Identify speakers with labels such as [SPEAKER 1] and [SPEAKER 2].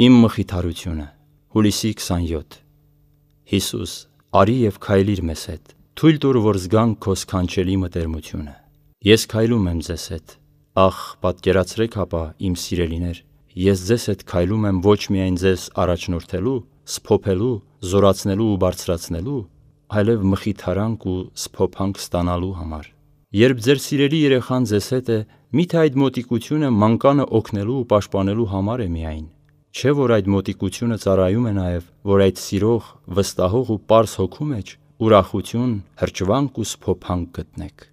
[SPEAKER 1] Իմ մխիթարությունը հուլիսի 27 Հիսուս արի եւ քայլիր մեզ հետ թույլ տուր որ զգանք քո սքանչելի մտերմությունը ես քայլում եմ ձեզ հետ ախ պատկերացրեք հապա իմ սիրելիներ ես ձեզ հետ քայլում եմ ոչ միայն ձեզ առաջնորդելու սփոփելու զորացնելու ու բարձրացնելու այլև մխիթարանք ու սփոփանք ստանալու համար երբ ձեր սիրելի երեխան ձեզ հետ է միթե այդ մոտիկությունը մանկանը օգնելու ու պաշտպանելու համար է միայն Չէ՞ որ այդ մոտիկությունը ծառայում է նաև, որ այդ սիրող, վստահող ու պարզ հոգու մեջ ուրախություն, հրճվանք ու սփոփանք գտնեք։